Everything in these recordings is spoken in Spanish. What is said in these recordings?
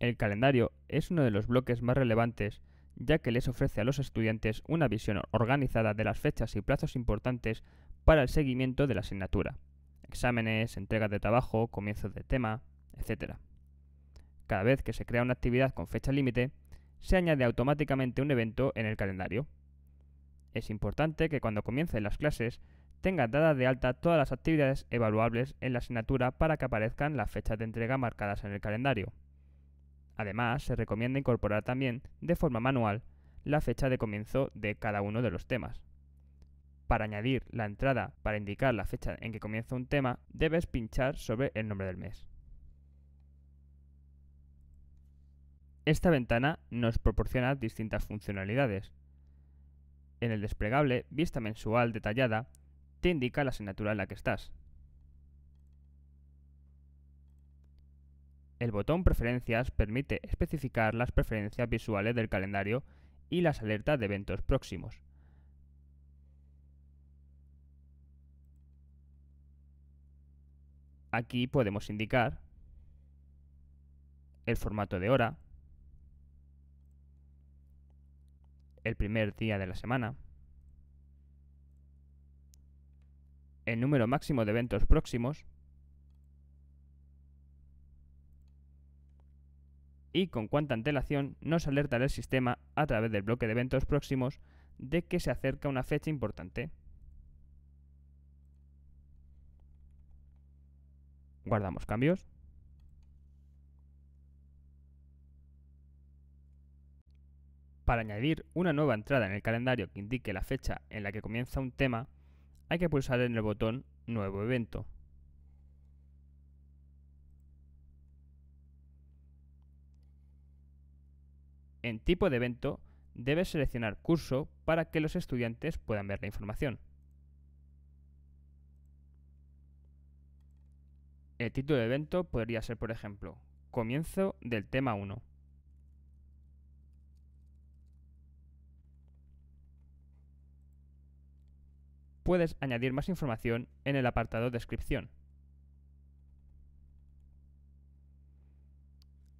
El calendario es uno de los bloques más relevantes ya que les ofrece a los estudiantes una visión organizada de las fechas y plazos importantes para el seguimiento de la asignatura, exámenes, entregas de trabajo, comienzos de tema, etc. Cada vez que se crea una actividad con fecha límite, se añade automáticamente un evento en el calendario. Es importante que cuando comiencen las clases tenga dadas de alta todas las actividades evaluables en la asignatura para que aparezcan las fechas de entrega marcadas en el calendario. Además, se recomienda incorporar también, de forma manual, la fecha de comienzo de cada uno de los temas. Para añadir la entrada para indicar la fecha en que comienza un tema, debes pinchar sobre el nombre del mes. Esta ventana nos proporciona distintas funcionalidades. En el desplegable Vista mensual detallada te indica la asignatura en la que estás. El botón Preferencias permite especificar las preferencias visuales del calendario y las alertas de eventos próximos. Aquí podemos indicar el formato de hora, el primer día de la semana, el número máximo de eventos próximos y con cuánta antelación nos alerta el sistema a través del bloque de eventos próximos de que se acerca una fecha importante. Guardamos cambios. Para añadir una nueva entrada en el calendario que indique la fecha en la que comienza un tema, hay que pulsar en el botón Nuevo evento. En tipo de evento, debes seleccionar curso para que los estudiantes puedan ver la información. El título de evento podría ser, por ejemplo, Comienzo del tema 1. puedes añadir más información en el apartado Descripción.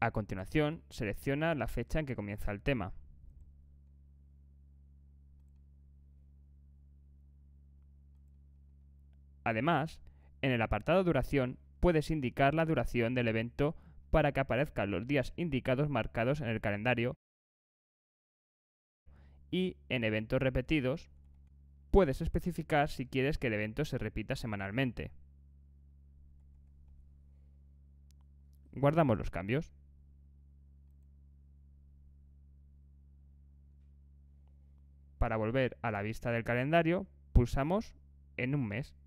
A continuación, selecciona la fecha en que comienza el tema. Además, en el apartado Duración puedes indicar la duración del evento para que aparezcan los días indicados marcados en el calendario y en eventos repetidos puedes especificar si quieres que el evento se repita semanalmente. Guardamos los cambios. Para volver a la vista del calendario, pulsamos en un mes.